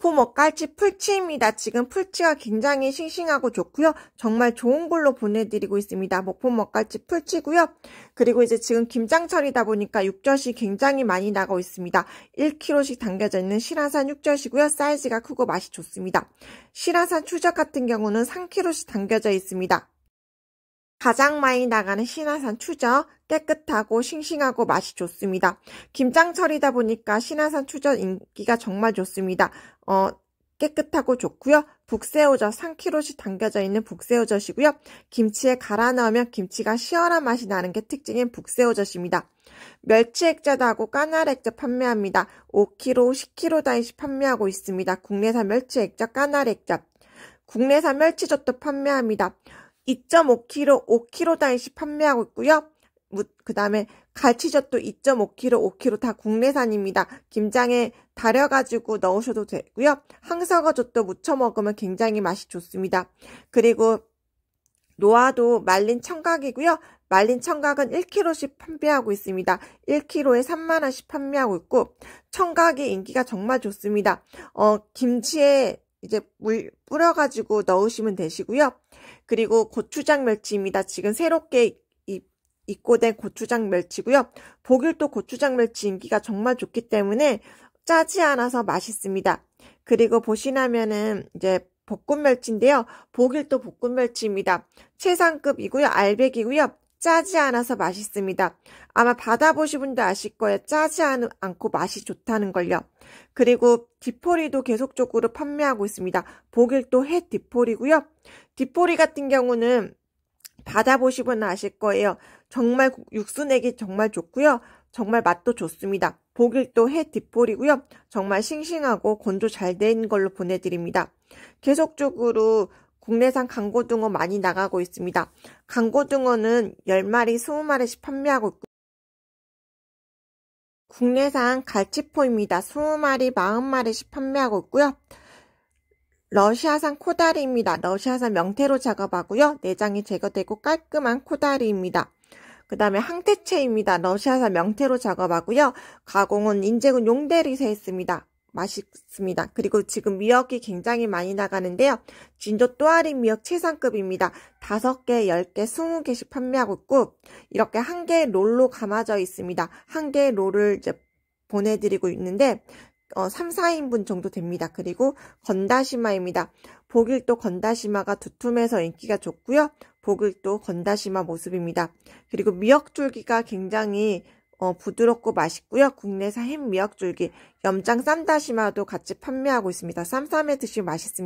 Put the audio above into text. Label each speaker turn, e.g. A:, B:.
A: 목포머갈치 풀치입니다. 지금 풀치가 굉장히 싱싱하고 좋고요. 정말 좋은 걸로 보내드리고 있습니다. 목포머 갈치 풀치고요. 그리고 이제 지금 김장철이다 보니까 육젓이 굉장히 많이 나가고 있습니다. 1kg씩 담겨져 있는 실화산 육젓이고요. 사이즈가 크고 맛이 좋습니다. 실화산 추적 같은 경우는 3kg씩 담겨져 있습니다. 가장 많이 나가는 신화산 추저 깨끗하고 싱싱하고 맛이 좋습니다. 김장철이다 보니까 신화산 추저 인기가 정말 좋습니다. 어, 깨끗하고 좋고요. 북새우젓 3kg씩 담겨져 있는 북새우젓이고요. 김치에 갈아 넣으면 김치가 시원한 맛이 나는 게 특징인 북새우젓입니다. 멸치 액젓도 하고 까나 액젓 판매합니다. 5kg, 10kg 단위씩 판매하고 있습니다. 국내산 멸치 액젓, 까나 액젓. 국내산 멸치젓도 판매합니다. 2.5kg, 5kg 단위씩 판매하고 있고요. 그 다음에 갈치젓도 2.5kg, 5kg 다 국내산입니다. 김장에 달여가지고 넣으셔도 되고요. 항서거젓도 무쳐 먹으면 굉장히 맛이 좋습니다. 그리고 노아도 말린 청각이고요. 말린 청각은 1kg씩 판매하고 있습니다. 1kg에 3만원씩 판매하고 있고 청각이 인기가 정말 좋습니다. 어, 김치에 이제 물 뿌려가지고 넣으시면 되시고요. 그리고 고추장 멸치입니다. 지금 새롭게 입고된 고추장 멸치고요. 독일도 고추장 멸치 인기가 정말 좋기 때문에 짜지 않아서 맛있습니다. 그리고 보시라면은 이제 볶음 멸치인데요. 독일도 볶음 멸치입니다. 최상급이고요. 알백이고요. 짜지 않아서 맛있습니다. 아마 받아보신 분도 아실 거예요. 짜지 않고 맛이 좋다는 걸요. 그리고 디포리도 계속적으로 판매하고 있습니다. 보길도 해 디포리고요. 디포리 같은 경우는 받아보시면 아실 거예요. 정말 육수 내기 정말 좋고요. 정말 맛도 좋습니다. 보길도 해디포리고요 정말 싱싱하고 건조 잘 된 걸로 보내드립니다. 계속적으로 국내산 강고등어 많이 나가고 있습니다. 강고등어는 10마리, 20마리씩 판매하고 있고 국내산 갈치포입니다. 20마리, 40마리씩 판매하고 있고요. 러시아산 코다리입니다. 러시아산 명태로 작업하고요. 내장이 제거되고 깔끔한 코다리입니다. 그 다음에 항태체입니다 러시아산 명태로 작업하고요. 가공은 인제군 용대리세 했습니다. 맛있습니다. 그리고 지금 미역이 굉장히 많이 나가는데요. 진도 또아리 미역 최상급입니다. 5개, 10개, 20개씩 판매하고 있고 이렇게 한 개 롤로 감아져 있습니다. 한 개 롤을 이제 보내드리고 있는데 어, 3, 4인분 정도 됩니다. 그리고 건다시마입니다. 보길도 건다시마가 두툼해서 인기가 좋고요. 보길도 건다시마 모습입니다. 그리고 미역줄기가 굉장히 어, 부드럽고 맛있고요. 국내산햄 미역줄기, 염장 쌈다시마도 같이 판매하고 있습니다. 쌈쌈해 드시면 맛있습니다.